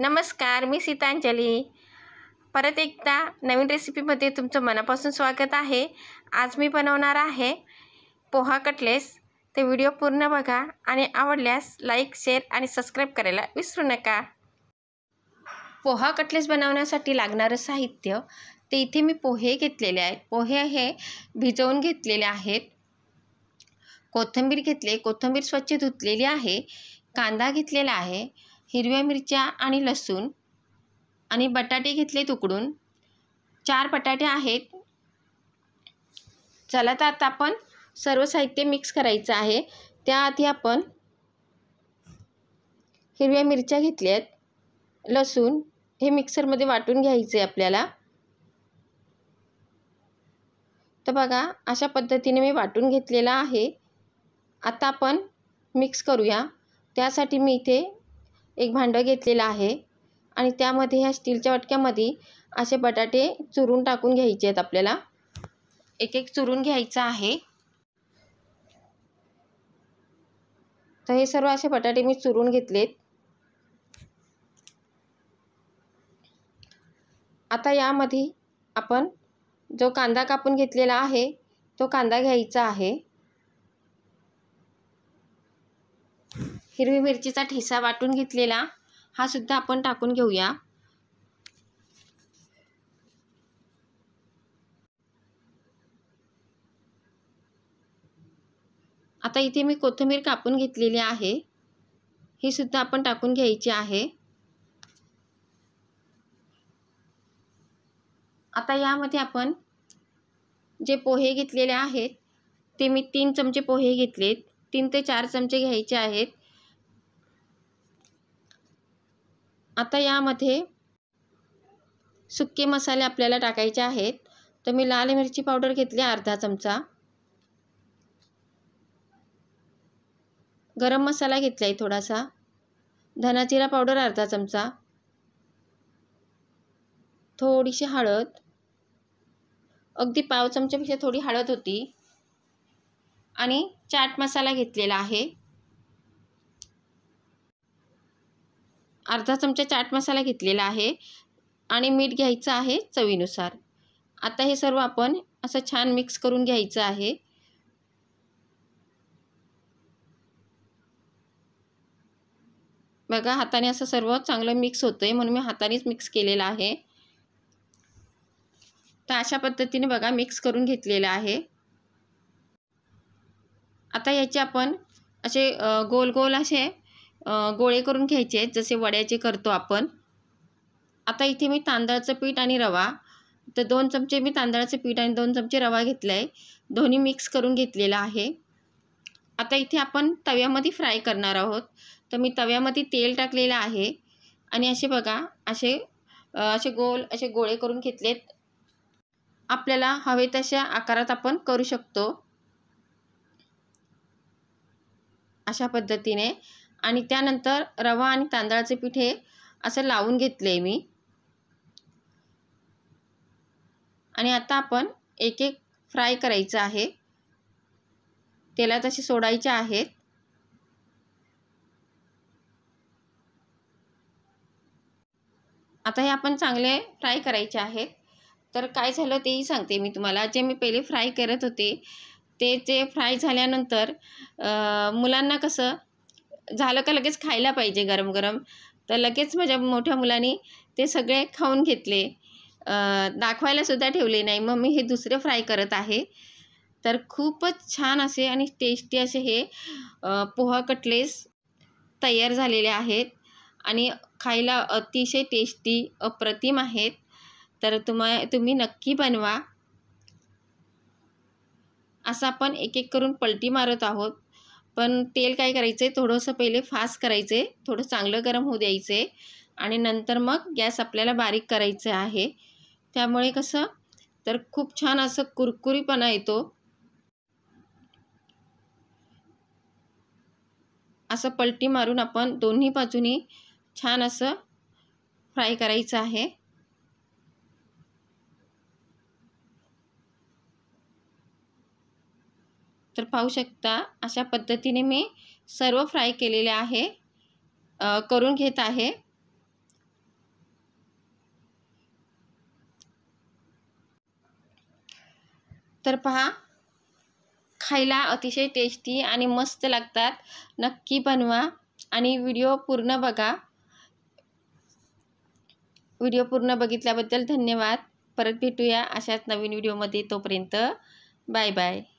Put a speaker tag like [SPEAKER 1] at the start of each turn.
[SPEAKER 1] नमस्कार मी सीतांजली परत एकदा नवीन रेसिपीमध्ये तुमचं मनापासून स्वागत आहे आज मी बनवणार आहे पोहा कटलेस ते व्हिडिओ पूर्ण बघा आणि आवडल्यास लाईक शेअर आणि सबस्क्राईब करायला विसरू नका पोहा कटलेस बनवण्यासाठी लागणारं साहित्य ते इथे मी पोहे घेतलेले आहेत पोहे हे भिजवून घेतलेले आहेत कोथिंबीर घेतले कोथिंबीर स्वच्छ धुतलेली आहे कांदा घेतलेला आहे हिरव्या मिरच्या आणि लसूण आणि बटाटे घेतले तुकडून चार बटाटे आहेत चला तर आता आपण सर्व साहित्य मिक्स करायचं आहे त्याआधी आपण हिरव्या मिरच्या घेतल्यात लसूण हे मिक्सरमध्ये वाटून घ्यायचे आपल्याला तर बघा अशा पद्धतीने मी वाटून घेतलेला आहे आता आपण मिक्स करूया त्यासाठी मी इथे एक भांडं घेतलेलं आहे आणि त्यामध्ये ह्या स्टीलच्या वाटक्यामध्ये असे बटाटे चुरून टाकून घ्यायचे आहेत आपल्याला एक एक चुरून घ्यायचं आहे तर हे सर्व असे बटाटे मी चुरून घेतलेत आता यामध्ये आपण जो कांदा कापून घेतलेला आहे तो कांदा घ्यायचा आहे हिरवी मिरचीचा ठेसा वाटून घेतलेला हा सुद्धा आपण टाकून घेऊया आता इथे मी कोथिंबीर कापून घेतलेली आहे ही सुद्धा आपण टाकून घ्यायची आहे आता यामध्ये आपण जे पोहे घेतलेले आहेत ते मी तीन चमचे पोहे घेतलेत तीन ते चार चमचे घ्यायचे आहेत आता यामध्ये सुक्के मसाले आपल्याला टाकायचे आहेत तर मी लाल मिरची पावडर घेतली अर्धा चमचा गरम मसाला घेतला आहे थोडासा धनाजिरा पावडर अर्धा चमचा थोडीशी हळद अगदी पाव चमच्यापेक्षा थोडी हळद होती आणि चाट मसाला घेतलेला आहे अर्धा चमचा चाट मसाला घेतलेला आहे आणि मीठ घ्यायचं आहे चवीनुसार आता हे सर्व आपण असं छान मिक्स करून घ्यायचं आहे बघा हाताने असं सर्व चांगलं मिक्स होतं आहे म्हणून मी हातानेच मिक्स केलेलं आहे तर अशा पद्धतीने बघा मिक्स करून घेतलेलं आहे आता याचे आपण असे गोल गोल असे गोळे करून घ्यायचे आहेत जसे वड्याचे करतो आपण आता इथे मी तांदळाचं पीठ आणि रवा तर दोन चमचे मी तांदळाचं पीठ आणि दोन चमचे रवा घेतला आहे दोन्ही मिक्स करून घेतलेला आहे आता इथे आपण तव्यामध्ये फ्राय करणार आहोत तर मी तव्यामध्ये तेल टाकलेलं आहे आणि असे बघा असे असे गोल असे गोळे करून घेतलेत आपल्याला हवे तशा आकारात आपण करू शकतो अशा पद्धतीने आणि त्यानंतर रवा आणि तांदळाचे पीठ हे असं लावून घेतले मी आणि आता आपण एक एक फ्राय करायचं आहे तेलात असे सोडायचे आहेत आता हे आपण चांगले फ्राय करायचे आहेत तर काय झालं तेही सांगते मी तुम्हाला जे मी पहिले फ्राय करत होते ते जे फ्राय झाल्यानंतर मुलांना कसं झालं का लगेच खायला पाहिजे गरम गरम तर लगेच माझ्या मोठ्या मुलांनी ते सगळे खाऊन घेतले दाखवायलासुद्धा ठेवले नाही मग मी हे दुसरे फ्राय करत आहे तर खूपच छान असे आणि टेस्टी असे हे पोहा कटलेस तयार झालेले आहेत आणि खायला अतिशय टेस्टी अप्रतिम आहेत तर तुम्हा तुम्ही नक्की बनवा असं आपण एक एक करून पलटी मारत आहोत पण तेल काय करायचं आहे थोडंसं पहिले फास्ट करायचं आहे थोडं चांगलं गरम होऊ द्यायचं आहे आणि नंतर मग गॅस आपल्याला बारीक करायचं आहे त्यामुळे कसं तर खूप छान असं कुरकुरीपणा येतो असं पलटी मारून आपण दोन्ही बाजूनी छान असं फ्राय करायचं आहे तर पाहू शकता अशा पद्धतीने मी सर्व फ्राय केलेले आहे करून घेत आहे तर पहा खायला अतिशय टेस्टी आणि मस्त लागतात नक्की बनवा आणि व्हिडिओ पूर्ण बघा व्हिडिओ पूर्ण बघितल्याबद्दल धन्यवाद परत भेटूया अशाच नवीन व्हिडिओमध्ये तोपर्यंत बाय बाय